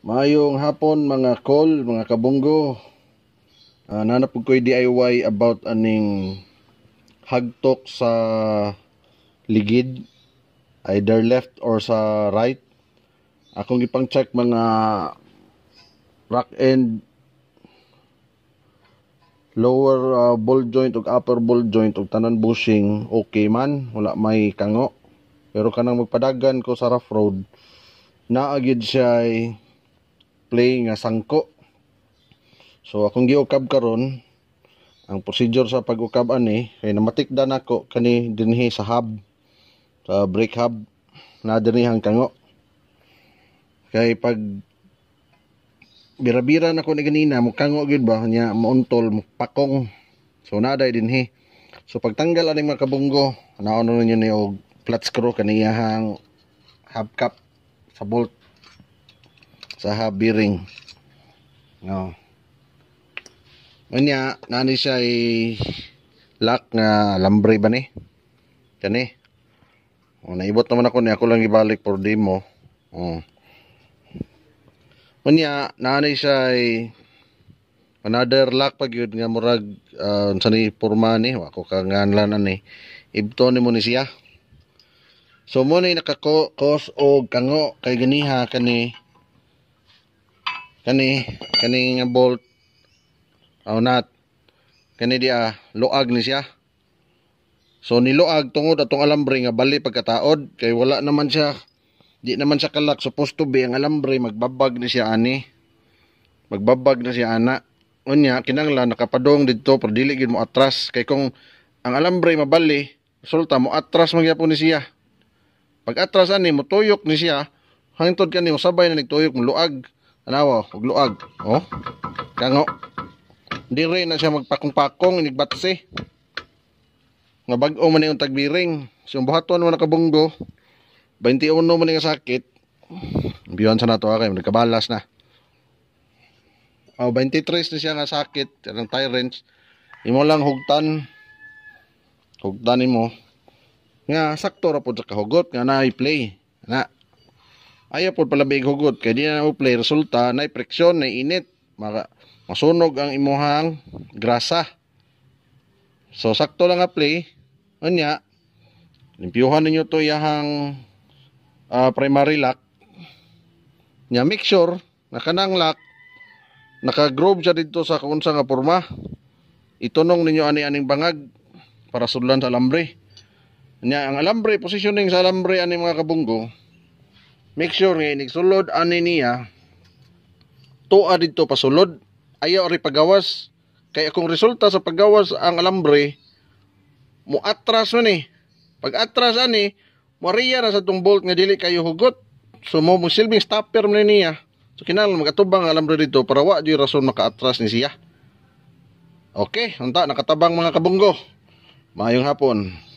Mayong hapon mga call, mga kabunggo. Uh, nanap ko DIY about aning hagtok sa ligid either left or sa right. Akong ipang check mga rock end lower uh, ball joint ug upper ball joint ug tanan bushing okay man wala may kango pero kanang magpadagan ko sa rough road naagid siya ay play nga sangko so akong giukab karon ang procedure sa pag-ukab ani kay namatikdan ako kani dinhi sa hub sa brake hub na dinhi hang kango kay pag bira-bira na ko ni ganina mo kango gid ba nya mauntol mo pakong so naday dinhi so pagtanggal ani mga kabunggo naono ninyo ni og flat screw kaniyahang hub cap sa bolt sa habiring no Unya, nani siya ay lock nga lambre ba ni? Kani? O, naibot naman ako ni ako lang ibalik for demo. O. Unya, nani siya ay another lock pag yun nga murag uh, ah, sa ni forma ni, ako kanganlan ni, ibto ni mo ni siya. So, muna yung nakakos o kango kay ganiha kani kani kaning bolt aw oh, nat kani dia ah, luag ni siya so niluag tungod atong alambre nga bali pagkataod kay wala naman siya di naman siya kalak supposed to be ang alambre magbabag ni siya ani magbabag na siya ana unya kinanglan nakapadong didto pero dili gid mo atras kay kung ang alambre mabali resulta mo atras magyapon ni siya pag atras ani mo tuyok ni siya hangtod kani mo sabay na nagtuyok mo luag anawo ug luag oh kango dire na siya magpakong-pakong inigbatse nga bag-o man yung tagbiring so buhaton mo kabunggo, 21 man nga sakit biyon sa nato kay nagkabalas na oh 23 na siya nga sakit ang tyrants imo lang hugtan hugtan mo nga sakto ra pud sa kahugot nga na i-play na Ayaw po pala may hugot kay di na uplay resulta na preksyon na init maka masunog ang imuhang grasa. So sakto lang ah, play. unya limpyuhan ninyo to yahang uh, ah, primary lock nya make sure na lock naka-groove siya dito sa kaunsa nga porma. Itunong ninyo ani-aning bangag para sudlan sa alambre. Nya ang alambre positioning sa alambre ani mga kabunggo make sure nga nagsulod ani niya tuwa dito pasulod ayaw ri pagawas kay akong resulta sa pagawas ang alambre mo atras man pag atras ani mariya na sa tong bolt nga dili kayo hugot so mo mo silbing stopper man niya so kinahanglan magatubang alambre dito para wa di rason makaatras ni siya okay unta nakatabang mga kabunggo maayong hapon